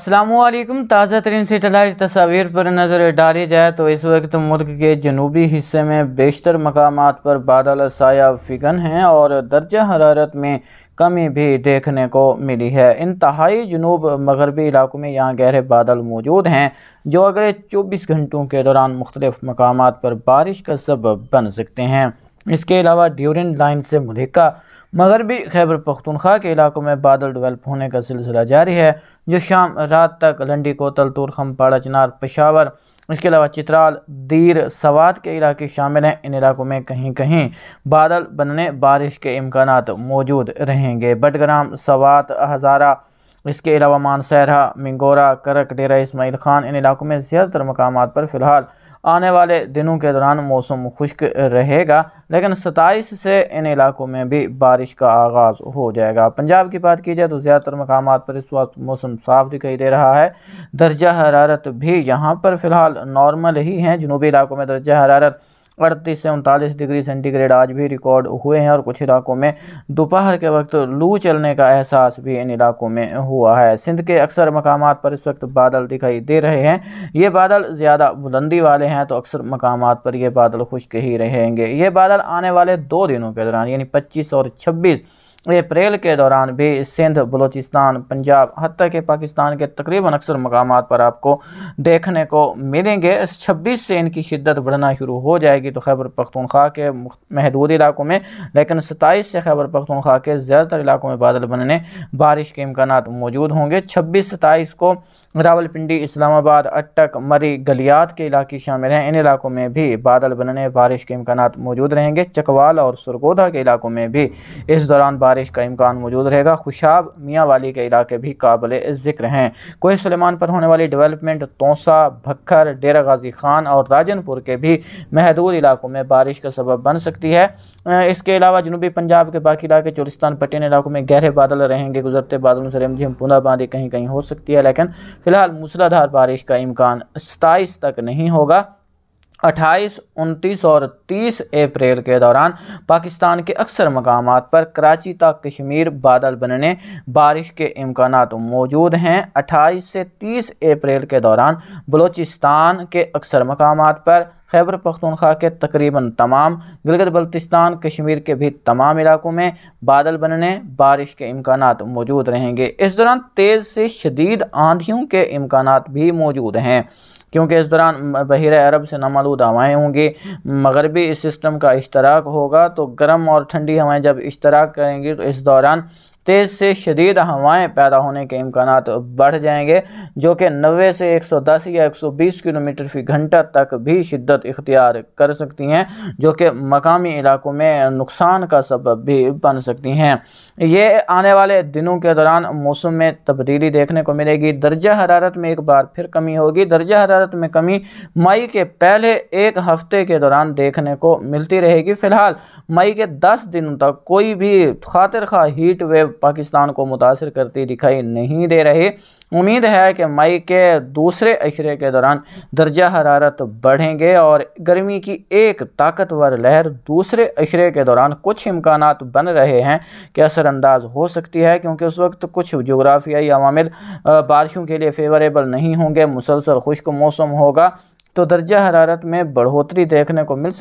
असलम ताज़ा तरीन सेटेलाइट तस्वीर पर नज़र डाली जाए तो इस वक्त मुल्क के जनूबी हिस्से में बेशतर मकाम पर बादल साया फिगन हैं और दर्जा हरारत में कमी भी देखने को मिली है इंतहाई जनूब मगरबी इलाकों में यहाँ गहरे बादल मौजूद हैं जो अगले चौबीस घंटों के दौरान मुख्तलिफ़ मकाम पर बारिश का सबब बन सकते हैं इसके अलावा ड्यूरिन लाइन से मुलिका मगरबी खैबर पख्तनख्वा के इलाकों में बादल डेवलप होने का सिलसिला जारी है जो शाम रात तक लंडी कोतल तुरखम पाड़ा चिनार पेशावर इसके अलावा चित्राल दीर सवाद के इलाके शामिल हैं इन इलाकों में कहीं कहीं बादल बनने बारिश के इम्कान मौजूद रहेंगे बटग्राम सवात हज़ारा इसके अलावा मानसहरा मिंगोरा करक डेरा इसमाइल खान इन इलाकों में ज़्यादातर मकाम पर फ़िलहाल आने वाले दिनों के दौरान मौसम खुश्क रहेगा लेकिन सताईस से इन इलाकों में भी बारिश का आगाज़ हो जाएगा पंजाब की बात की जाए तो ज़्यादातर मकाम पर इस वक्त मौसम साफ दिखाई दे रहा है दर्जा हरारत भी यहाँ पर फ़िलहाल नॉर्मल ही हैं जनूबी इलाकों में दर्जा हरारत अड़तीस से उनतालीस डिग्री सेंटीग्रेड आज भी रिकॉर्ड हुए हैं और कुछ इलाकों में दोपहर के वक्त लू चलने का एहसास भी इन इलाकों में हुआ है सिंध के अक्सर मकाम पर इस वक्त बादल दिखाई दे रहे हैं ये बादल ज़्यादा बुलंदी वाले हैं तो अक्सर मकाम पर यह बादल खुश्क ही रहेंगे ये बादल आने वाले दो दिनों के दौरान यानी पच्चीस और छब्बीस अप्रैल के दौरान भी सिंध बलूचिस्तान पंजाब हती के पाकिस्तान के तकरीबन अक्सर मकाम पर आपको देखने को मिलेंगे छब्बीस से इनकी शिद्दत बढ़ना शुरू हो जाएगी तो खैबर पख्तनख्वा के महदूद इलाकों में लेकिन सत्ताईस से खैबर पख्तनख्वा के ज़्यादातर इलाकों में बादल बनने बारिश के इम्कान मौजूद होंगे छब्बीस सताईस को रावलपिंडी इस्लामाबाद अटक मरी गलियात के इलाके शामिल हैं इन इलाकों में भी बादल बनने बारिश के इम्कान मौजूद रहेंगे चकवाल और सरगोधा के इलाकों में भी इस दौरान बारिश का इम्कान मौजूद रहेगा खुशाब मियाँ वाली के इलाके भी काबिल ज़िक्र हैं कोह सलेमान पर होने वाली डेवलपमेंट तोसा भक्खर डेरा गाजी खान और राजनपुर के भी महदूद इलाकों में बारिश का सबब बन सकती है इसके अलावा जनूबी पंजाब के बाकी इलाके चोरिस्तान पटेन इलाकों में गहरे बादल रहेंगे गुजरते बादलों से रिमझिम बूंदाबांदी कहीं कहीं हो सकती है लेकिन फ़िलहाल मूसलाधार बारिश का इम्कान सताईस तक नहीं होगा अट्ठाईस उनतीस और तीस अप्रैल के दौरान पाकिस्तान के अक्सर मकाम पर कराची तक कश्मीर बादल बनने बारिश के इम्कान मौजूद हैं अट्ठाईस से तीस अप्रैल के दौरान बलूचिस्तान के अक्सर मकाम पर खैबर पख्तनख्वा के तकरीबन तमाम गिलगत बल्तिस्तान कश्मीर के भी तमाम इलाकों में बादल बनने बारिश के इम्कान मौजूद रहेंगे इस दौरान तेज़ से शदीद आंधियों के इम्कान भी मौजूद हैं क्योंकि इस दौरान बहर अरब से नमालूद हवाएँ होंगी मगरबी इस सिस्टम का इश्तराक होगा तो गर्म और ठंडी हवाएँ जब इश्तराक करेंगी तो इस दौरान तेज़ से शदीद हवाएँ पैदा होने के इम्कान बढ़ जाएंगे जो कि नबे से 110 या 120 किलोमीटर फी घंटा तक भी शिद्दत सूरत इख्तियार कर सकती हैं जो कि मकामी इलाकों में नुकसान का सबब भी बन सकती हैं ये आने वाले दिनों के दौरान मौसम में तब्दीली देखने को मिलेगी दर्जा हरारत में एक बार फिर कमी होगी दर्जा हरारत में कमी मई के पहले एक हफ्ते के दौरान देखने को मिलती रहेगी फ़िलहाल मई के दस दिनों तक कोई भी खातिर खा हीट वेव पाकिस्तान को मुतासर करती दिखाई नहीं दे रही उम्मीद है कि मई के दूसरे अशरे के दौरान दर्जा हरारत बढ़ेंगे और और गर्मी की एक ताकतवर लहर दूसरे अशरे के दौरान कुछ इम्कान बन रहे हैं कि असरानंदाज हो सकती है क्योंकि उस वक्त कुछ जोग्राफियाई अवामिल बारिशों के लिए फेवरेबल नहीं होंगे मुसलसल खुश्क मौसम होगा तो दर्जा हरारत में बढ़ोतरी देखने को मिल सकती